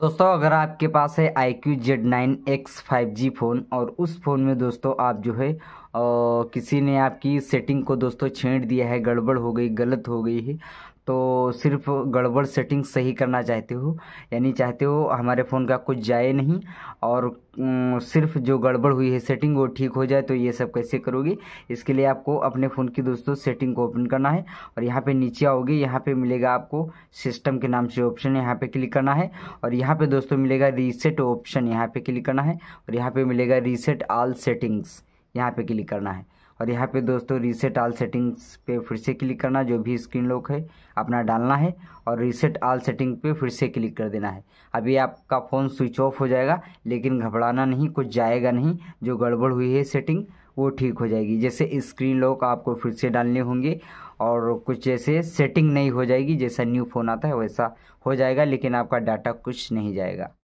तो दोस्तों अगर आपके पास है I Q Z nine X five G phone और उस फ़ोन में दोस्तों आप जो है किसी ने आपकी सेटिंग को दोस्तों छेड़ दिया है गड़बड़ हो गई गलत हो गई है तो सिर्फ गड़बड़ सेटिंग सही करना चाहते हो यानी चाहते हो हमारे फ़ोन का कुछ जाए नहीं और सिर्फ जो गड़बड़ हुई है सेटिंग वो ठीक हो जाए तो ये सब कैसे करोगे इसके लिए आपको अपने फ़ोन की दोस्तों सेटिंग को ओपन करना है और यहाँ पे नीचे आओगे यहाँ पे मिलेगा आपको सिस्टम के नाम से ऑप्शन यहाँ पे क्लिक करना है और यहाँ पे दोस्तों मिलेगा रीसेट ऑप्शन यहाँ पे क्लिक करना है और यहाँ पे मिलेगा रीसेट ऑल सेटिंग्स यहाँ पे क्लिक करना है और यहाँ पे दोस्तों रीसेट आल सेटिंग्स पे फिर से क्लिक करना जो भी स्क्रीन लॉक है अपना डालना है और रीसेट आल सेटिंग पे फिर से क्लिक कर देना है अभी आपका फ़ोन स्विच ऑफ हो जाएगा लेकिन घबराना नहीं कुछ जाएगा नहीं जो गड़बड़ हुई है सेटिंग वो ठीक हो जाएगी जैसे स्क्रीन लॉक आपको फिर से डालने होंगे और कुछ जैसे सेटिंग नहीं हो जाएगी जैसा न्यू फ़ोन आता है वैसा हो जाएगा लेकिन आपका डाटा कुछ नहीं जाएगा